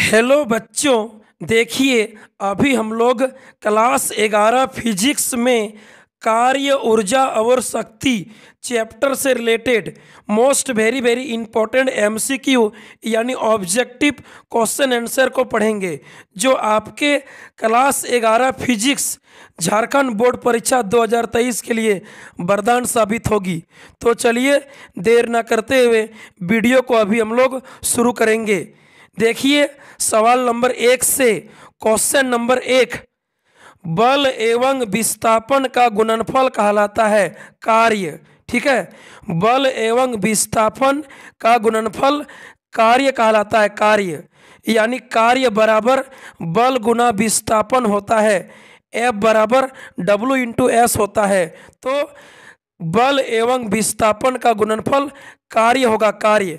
hello बच्चों देखिए अभी हम लोग क्लास ग्यारह फिजिक्स में कार्य ऊर्जा और शक्ति चैप्टर से related most very very important MCQ यानी ऑब्जेक्टिव क्वेश्चन आंसर को पढ़ेंगे जो आपके क्लास ग्यारह फिजिक्स झारखंड बोर्ड परीक्षा 2023 के लिए वरदान साबित होगी तो चलिए देर ना करते हुए वीडियो को अभी हम लोग शुरू करेंगे देखिए सवाल नंबर एक से क्वेश्चन नंबर एक बल एवं विस्थापन का गुणनफल कहलाता है कार्य ठीक है बल एवं विस्थापन का गुणनफल कार्य कहलाता है कार्य यानी कार्य बराबर बल गुना विस्थापन होता है एफ बराबर डब्लू इंटू एस होता है तो बल एवं विस्थापन का गुणनफल कार्य होगा कार्य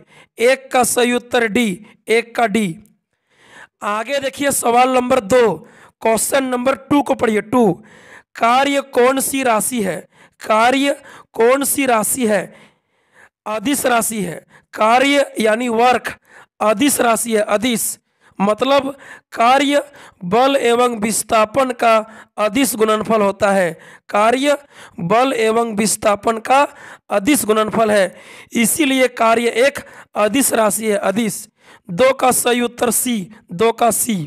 एक का सही उत्तर डी एक का डी आगे देखिए सवाल नंबर दो क्वेश्चन नंबर टू को पढ़िए टू कार्य कौन सी राशि है कार्य कौन सी राशि है अधिस राशि है कार्य यानी वर्क अधिस राशि है अधिस मतलब कार्य बल एवं विस्थापन का अधिस गुणनफल होता है कार्य बल एवं विस्थापन का अधिस गुणनफल है इसीलिए कार्य एक अधिस राशि है अधिस दो का सही उत्तर सी दो का सी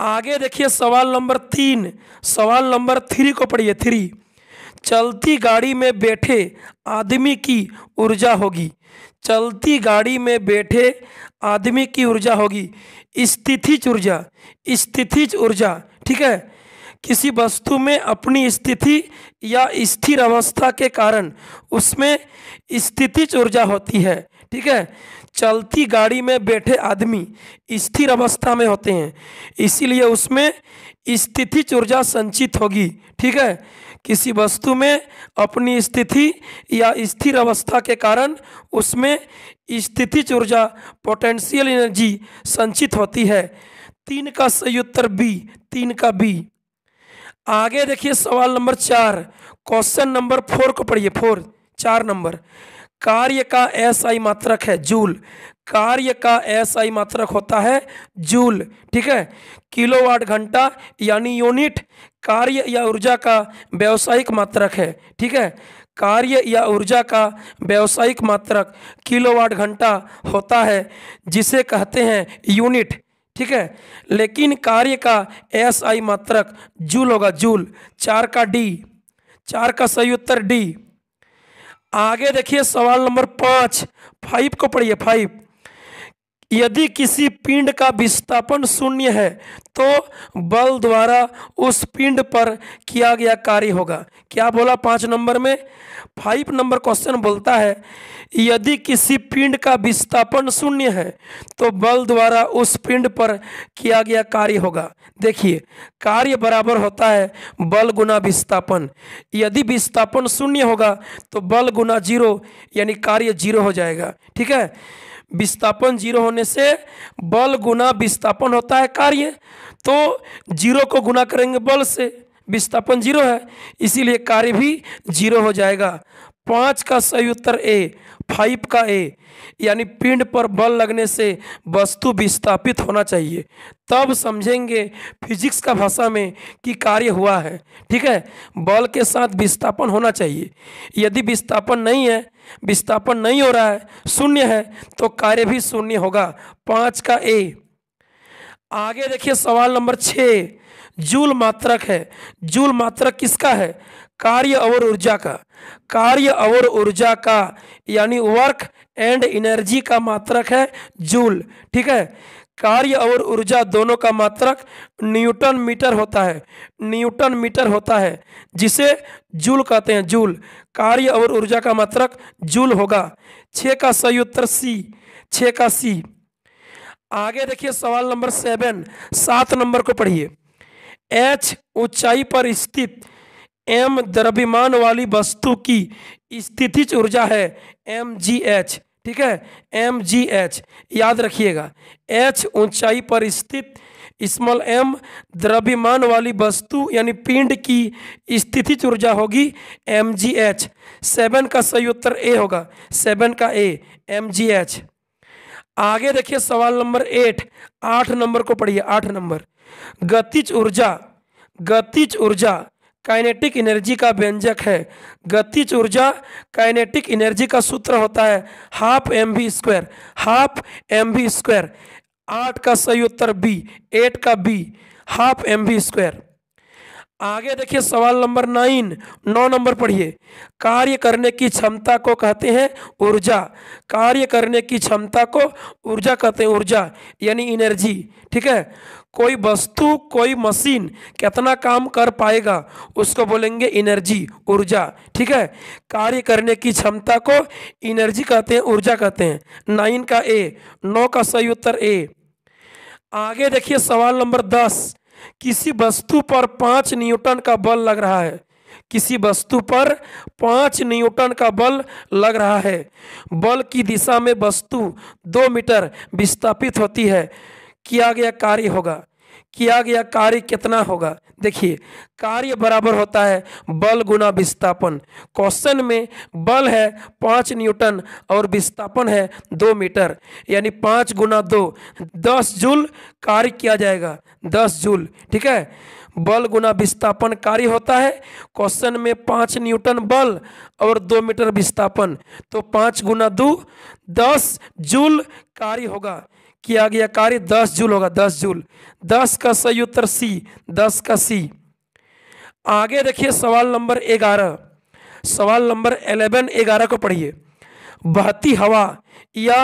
आगे देखिए सवाल नंबर तीन सवाल नंबर थ्री को पढ़िए थ्री चलती गाड़ी में बैठे आदमी की ऊर्जा होगी चलती गाड़ी में बैठे आदमी की ऊर्जा होगी स्थितिज ऊर्जा स्थितिज ऊर्जा ठीक है किसी वस्तु में अपनी स्थिति या स्थिर अवस्था के कारण उसमें स्थितिज ऊर्जा होती है ठीक है चलती गाड़ी में बैठे आदमी स्थिर अवस्था में होते हैं इसीलिए उसमें स्थितिज ऊर्जा संचित होगी ठीक है किसी वस्तु में अपनी स्थिति या स्थिर अवस्था के कारण उसमें स्थिति ऊर्जा पोटेंशियल एनर्जी संचित होती है तीन का सही उत्तर बी तीन का बी आगे देखिए सवाल नंबर चार क्वेश्चन नंबर फोर को पढ़िए फोर चार नंबर कार्य का एसआई मात्रक है जूल कार्य का एसआई मात्रक होता है जूल ठीक है किलोवाट घंटा यानी यूनिट कार्य या ऊर्जा का व्यावसायिक मात्रक है ठीक है कार्य या ऊर्जा का व्यावसायिक मात्रक किलोवाट घंटा होता है जिसे कहते हैं यूनिट ठीक है लेकिन कार्य का एस आई मात्रक जूल होगा जूल चार का डी चार का सही उत्तर डी आगे देखिए सवाल नंबर पाँच फाइव को पढ़िए फाइव यदि किसी पिंड का विस्थापन शून्य है तो बल द्वारा उस पिंड पर किया गया कार्य होगा क्या बोला पाँच नंबर में फाइव नंबर क्वेश्चन बोलता है यदि किसी पिंड का विस्थापन शून्य है तो बल द्वारा उस पिंड पर किया गया कार्य होगा देखिए कार्य बराबर होता है बल गुना विस्थापन यदि विस्थापन शून्य होगा तो बल गुना जीरो यानी कार्य जीरो हो जाएगा ठीक है विस्थापन जीरो होने से बल गुना विस्थापन होता है कार्य तो जीरो को गुना करेंगे बल से विस्थापन जीरो है इसीलिए कार्य भी जीरो हो जाएगा पाँच का सही उत्तर ए फाइव का ए यानी पिंड पर बल लगने से वस्तु विस्थापित होना चाहिए तब समझेंगे फिजिक्स का भाषा में कि कार्य हुआ है ठीक है बल के साथ विस्थापन होना चाहिए यदि विस्थापन नहीं है विस्थापन नहीं हो रहा है शून्य है तो कार्य भी शून्य होगा पाँच का ए आगे देखिए सवाल नंबर छः जूल मात्रक है जूल मात्रक किसका है कार्य और ऊर्जा का कार्य और ऊर्जा का यानी वर्क एंड एनर्जी का मात्रक है जूल ठीक है कार्य और ऊर्जा दोनों का मात्रक न्यूटन मीटर होता है न्यूटन मीटर होता है जिसे जूल कहते हैं जूल कार्य और ऊर्जा का मात्रक जूल होगा छः का सही उत्तर सी छ का सी आगे देखिए सवाल नंबर सेवन सात नंबर को पढ़िए एच ऊंचाई पर स्थित एम द्रव्यमान वाली वस्तु की स्थिति ऊर्जा है एम जी एच ठीक है एम जी एच याद रखिएगा एच ऊंचाई पर स्थित स्मॉल एम द्रव्यमान वाली वस्तु यानी पिंड की स्थिति ऊर्जा होगी एम जी एच सेवन का सही उत्तर ए होगा सेवन का ए एम जी एच आगे देखिए सवाल नंबर एट आठ नंबर को पढ़िए आठ नंबर गतिज ऊर्जा गतिज ऊर्जा काइनेटिक एनर्जी का व्यंजक है गतिज ऊर्जा काइनेटिक एनर्जी का सूत्र होता है half M V square half M V square आठ का सही उत्तर बी एट का B half M V square आगे देखिए सवाल नंबर नाइन नौ नंबर पढ़िए कार्य करने की क्षमता को कहते हैं ऊर्जा कार्य करने की क्षमता को ऊर्जा कहते हैं ऊर्जा यानी एनर्जी ठीक है कोई वस्तु कोई मशीन कितना काम कर पाएगा उसको बोलेंगे एनर्जी ऊर्जा ठीक है कार्य करने की क्षमता को एनर्जी कहते हैं ऊर्जा कहते हैं नाइन का ए नौ का सही उत्तर ए आगे देखिए सवाल नंबर दस किसी वस्तु पर पांच न्यूटन का बल लग रहा है किसी वस्तु पर पांच न्यूटन का बल लग रहा है बल की दिशा में वस्तु दो मीटर विस्थापित होती है किया गया कार्य होगा किया गया कार्य कितना होगा देखिए कार्य बराबर होता है बल गुना विस्थापन क्वेश्चन में बल है पाँच न्यूटन और विस्थापन है दो मीटर यानी पाँच गुना दो दस जूल कार्य किया जाएगा दस जूल ठीक है बल गुना विस्थापन कार्य होता है क्वेश्चन में पाँच न्यूटन बल और दो मीटर विस्थापन तो पाँच गुना दो दस जूल कार्य होगा किया गया कार्य दस जूल होगा दस जूल दस का सही उत्तर सी दस का सी आगे देखिए सवाल नंबर ग्यारह सवाल नंबर एलेवन ग्यारह को पढ़िए बहती हवा या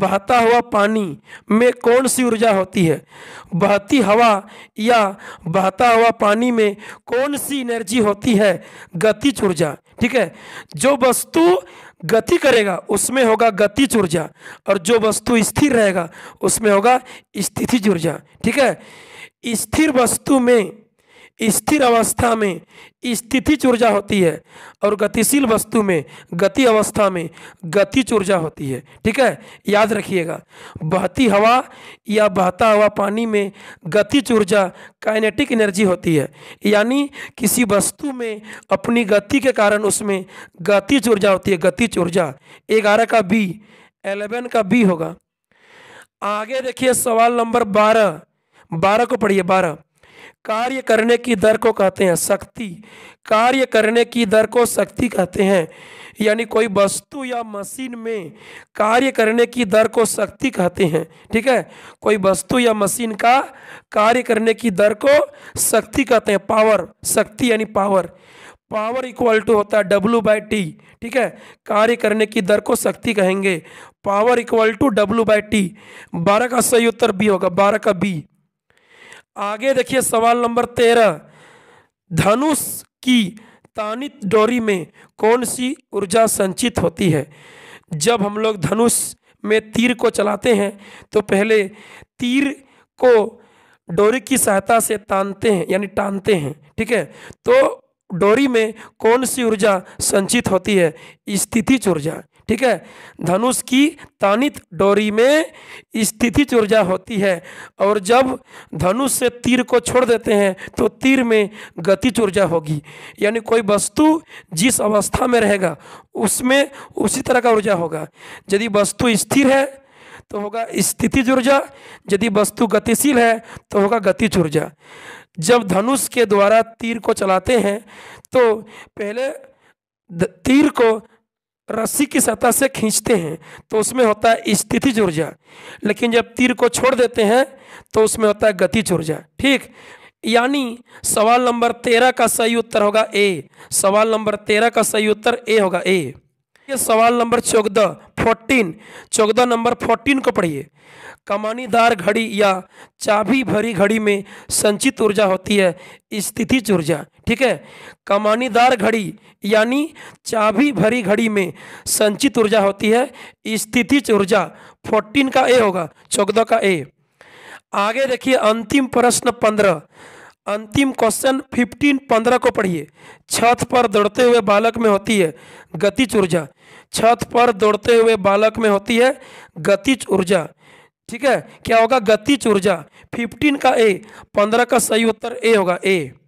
बहता हुआ पानी में कौन सी ऊर्जा होती है बहती हवा या बहता हुआ पानी में कौन सी एनर्जी होती है गतिज ऊर्जा ठीक है जो वस्तु गति करेगा उसमें होगा गति ऊर्जा और जो वस्तु स्थिर रहेगा उसमें होगा स्थिति ऊर्जा ठीक है स्थिर वस्तु में स्थिर अवस्था में स्थिति ऊर्जा होती है और गतिशील वस्तु में गति अवस्था में गति ऊर्जा होती है ठीक है याद रखिएगा बहती हवा या बहता हुआ पानी में गति ऊर्जा काइनेटिक एनर्जी होती है यानी किसी वस्तु में अपनी गति के कारण उसमें गति ऊर्जा होती है गति ऊर्जा ग्यारह का बी एलेवन का बी होगा आगे देखिए सवाल नंबर बारह बारह को पढ़िए बारह कार्य करने की दर को कहते हैं शक्ति कार्य करने की दर को शक्ति कहते हैं यानी कोई वस्तु या मशीन में कार्य करने की दर को शक्ति कहते हैं ठीक है कोई वस्तु या मशीन का कार्य करने की दर को शक्ति कहते हैं पावर शक्ति यानी पावर पावर इक्वल टू होता है डब्लू बाई टी ठीक है कार्य करने की दर को शक्ति कहेंगे power equal to W by T बारह का सही उत्तर बी होगा बारह का बी आगे देखिए सवाल नंबर तेरह धनुष की तानित डोरी में कौन सी ऊर्जा संचित होती है जब हम लोग धनुष में तीर को चलाते हैं तो पहले तीर को डोरी की सहायता से तानते हैं यानी टानते हैं ठीक है तो डोरी में कौन सी ऊर्जा संचित होती है स्थितिज ऊर्जा ठीक है धनुष की तानित डोरी में स्थिति ऊर्जा होती है और जब धनुष से तीर को छोड़ देते हैं तो तीर में गति ऊर्जा होगी यानी कोई वस्तु जिस अवस्था में रहेगा उसमें उसी तरह का ऊर्जा होगा यदि वस्तु स्थिर है तो होगा स्थिति ऊर्जा यदि वस्तु गतिशील है तो होगा गति ऊर्जा जब धनुष के द्वारा तीर को चलाते हैं तो पहले तीर को रस्सी की सतह से खींचते हैं तो उसमें होता है स्थिति ऊर्जा लेकिन जब तीर को छोड़ देते हैं तो उसमें होता है गति ऊर्जा ठीक यानी सवाल नंबर तेरह का सही उत्तर होगा ए सवाल नंबर तेरह का सही उत्तर ए होगा ए ये सवाल नंबर चौदह फोर्टीन चौदह नंबर फोर्टीन को पढ़िए कमानीदार घड़ी या चाबी भरी घड़ी में संचित ऊर्जा होती है स्थिति ऊर्जा ठीक है कमानीदार घड़ी यानी चाबी भरी घड़ी में संचित ऊर्जा होती है स्थिति ऊर्जा फोर्टीन का ए होगा चौदह का ए आगे देखिए अंतिम प्रश्न पंद्रह अंतिम क्वेश्चन फिफ्टीन पंद्रह को पढ़िए छत पर दौड़ते हुए बालक में होती है गतिज ऊर्जा छत पर दौड़ते हुए बालक में होती है गतिज ऊर्जा ठीक है क्या होगा गतिज ऊर्जा 15 का ए 15 का सही उत्तर ए होगा ए